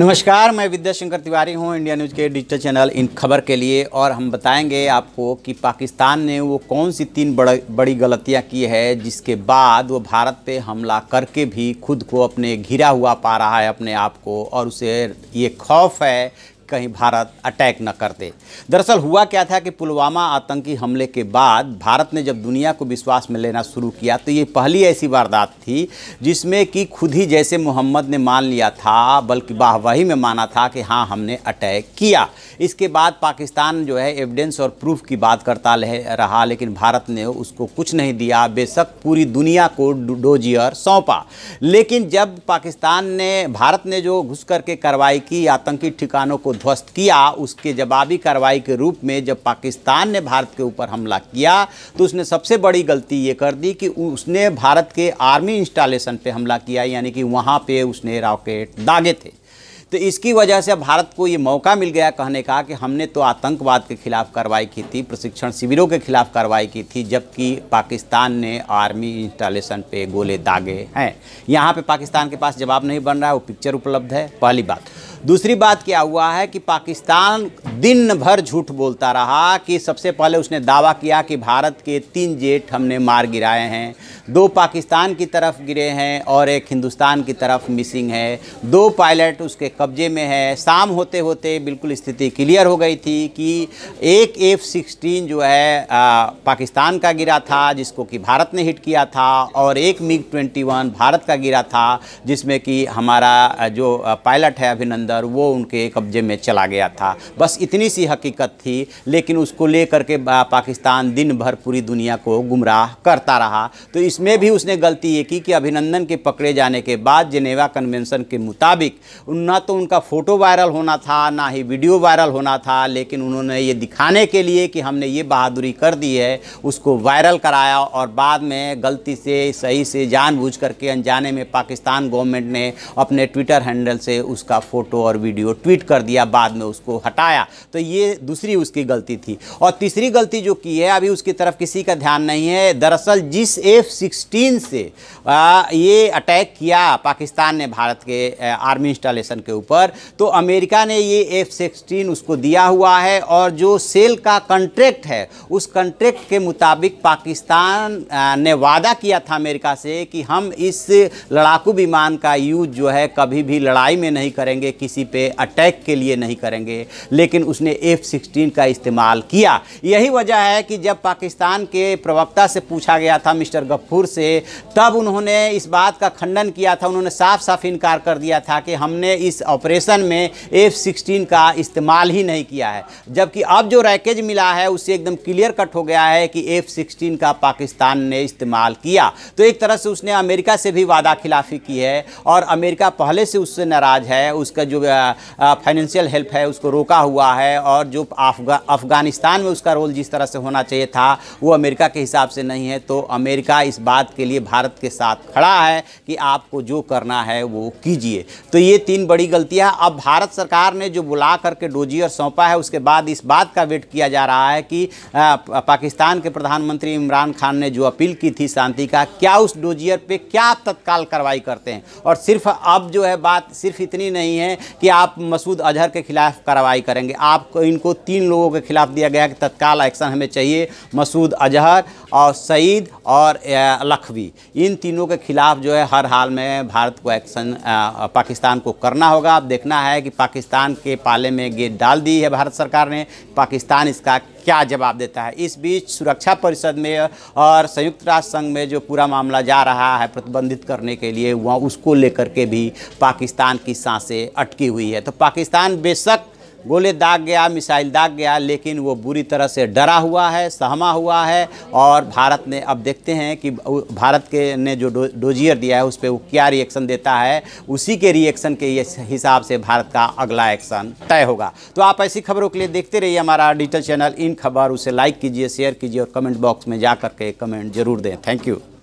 नमस्कार मैं विद्याशंकर तिवारी हूँ इंडिया न्यूज़ के डिजिटल चैनल इन खबर के लिए और हम बताएंगे आपको कि पाकिस्तान ने वो कौन सी तीन बड़ बड़ी गलतियाँ की है जिसके बाद वो भारत पे हमला करके भी खुद को अपने घिरा हुआ पा रहा है अपने आप को और उसे ये खौफ है कहीं भारत अटैक न कर दे दरअसल हुआ क्या था कि पुलवामा आतंकी हमले के बाद भारत ने जब दुनिया को विश्वास में लेना शुरू किया तो ये पहली ऐसी वारदात थी जिसमें कि खुद ही जैसे मोहम्मद ने मान लिया था बल्कि वाहवाही में माना था कि हाँ हमने अटैक किया इसके बाद पाकिस्तान जो है एविडेंस और प्रूफ की बात करता रहा लेकिन भारत ने उसको कुछ नहीं दिया बेशक पूरी दुनिया को डोजियर सौंपा लेकिन जब पाकिस्तान ने भारत ने जो घुस करके कार्रवाई की आतंकी ठिकानों को ध्वस्त किया उसके जवाबी कार्रवाई के रूप में जब पाकिस्तान ने भारत के ऊपर हमला किया तो उसने सबसे बड़ी गलती ये कर दी कि उसने भारत के आर्मी इंस्टॉलेशन पे हमला किया यानी कि वहाँ पे उसने रॉकेट दागे थे तो इसकी वजह से भारत को ये मौका मिल गया कहने का कि हमने तो आतंकवाद के खिलाफ कार्रवाई की थी प्रशिक्षण शिविरों के खिलाफ कार्रवाई की थी जबकि पाकिस्तान ने आर्मी इंस्टॉलेशन पे गोले दागे हैं यहाँ पे पाकिस्तान के पास जवाब नहीं बन रहा है वो पिक्चर उपलब्ध है पहली बात दूसरी बात क्या हुआ है कि पाकिस्तान दिन भर झूठ बोलता रहा कि सबसे पहले उसने दावा किया कि भारत के तीन जेट हमने मार गिराए हैं दो पाकिस्तान की तरफ गिरे हैं और एक हिंदुस्तान की तरफ मिसिंग है दो पायलट उसके कब्जे में है शाम होते होते बिल्कुल स्थिति क्लियर हो गई थी कि एक एफ सिक्सटीन जो है आ, पाकिस्तान का गिरा था जिसको कि भारत ने हिट किया था और एक मिग ट्वेंटी वन भारत का गिरा था जिसमें कि हमारा जो पायलट है अभिनंदन अंदर वो उनके कब्जे में चला गया था बस इतनी सी हकीकत थी लेकिन उसको लेकर के पाकिस्तान दिन भर पूरी दुनिया को गुमराह करता रहा तो इसमें भी उसने गलती ये की कि अभिनंदन के पकड़े जाने के बाद जिनेवा कन्वेंशन के मुताबिक ना तो उनका फ़ोटो वायरल होना था ना ही वीडियो वायरल होना था लेकिन उन्होंने ये दिखाने के लिए कि हमने ये बहादुरी कर दी है उसको वायरल कराया और बाद में गलती से सही से जानबूझ करके अनजाने में पाकिस्तान गवर्नमेंट ने अपने ट्विटर हैंडल से उसका फ़ोटो फोटो और वीडियो ट्वीट कर दिया बाद में उसको हटाया तो ये दूसरी उसकी गलती थी और तीसरी गलती जो की है अभी उसकी तरफ किसी का ध्यान नहीं है दरअसल जिस एफ सिक्सटीन से आ, ये अटैक किया पाकिस्तान ने भारत के आर्मी इंस्टॉलेशन के ऊपर तो अमेरिका ने ये एफ सिक्सटीन उसको दिया हुआ है और जो सेल का कंट्रैक्ट है उस कंट्रैक्ट के मुताबिक पाकिस्तान ने वादा किया था अमेरिका से कि हम इस लड़ाकू विमान का यूज जो है कभी भी लड़ाई में नहीं करेंगे कि किसी पे अटैक के लिए नहीं करेंगे लेकिन उसने एफ सिक्सटीन का इस्तेमाल किया यही वजह है कि जब पाकिस्तान के प्रवक्ता से पूछा गया था मिस्टर गफ्फूर से तब उन्होंने इस बात का खंडन किया था उन्होंने साफ साफ इनकार कर दिया था कि हमने इस ऑपरेशन में एफ सिक्सटीन का इस्तेमाल ही नहीं किया है जबकि अब जो रैकेज मिला है उससे एकदम क्लियर कट हो गया है कि एफ सिक्सटीन का पाकिस्तान ने इस्तेमाल किया तो एक तरह से उसने अमेरिका से भी वादा खिलाफी की है और अमेरिका पहले से उससे नाराज़ है उसका जो जो फाइनेंशियल हेल्प है उसको रोका हुआ है और जो अफगा अफगानिस्तान में उसका रोल जिस तरह से होना चाहिए था वो अमेरिका के हिसाब से नहीं है तो अमेरिका इस बात के लिए भारत के साथ खड़ा है कि आपको जो करना है वो कीजिए तो ये तीन बड़ी गलतियाँ अब भारत सरकार ने जो बुला करके डोजियर सौंपा है उसके बाद इस बात का वेट किया जा रहा है कि पाकिस्तान के प्रधानमंत्री इमरान खान ने जो अपील की थी शांति का क्या उस डोजियर पे क्या तत्काल कार्रवाई करते हैं और सिर्फ अब जो है बात सिर्फ इतनी नहीं है कि आप मसूद अजहर के खिलाफ कार्रवाई करेंगे आपको इनको तीन लोगों के खिलाफ दिया गया कि तत्काल एक्शन हमें चाहिए मसूद अजहर और सईद और लखवी इन तीनों के खिलाफ जो है हर हाल में भारत को एक्शन पाकिस्तान को करना होगा अब देखना है कि पाकिस्तान के पाले में गेट डाल दी है भारत सरकार ने पाकिस्तान इसका क्या जवाब देता है इस बीच सुरक्षा परिषद में और संयुक्त राष्ट्र संघ में जो पूरा मामला जा रहा है प्रतिबंधित करने के लिए वहाँ उसको लेकर के भी पाकिस्तान की सांसें अटकी हुई है तो पाकिस्तान बेशक गोले दाग गया मिसाइल दाग गया लेकिन वो बुरी तरह से डरा हुआ है सहमा हुआ है और भारत ने अब देखते हैं कि भारत के ने जो डो, डोजियर दिया है उस पर वो क्या रिएक्शन देता है उसी के रिएक्शन के हिसाब से भारत का अगला एक्शन तय होगा तो आप ऐसी खबरों के लिए देखते रहिए हमारा डिजिटल चैनल इन खबर उसे लाइक कीजिए शेयर कीजिए और कमेंट बॉक्स में जा करके कमेंट जरूर दें थैंक यू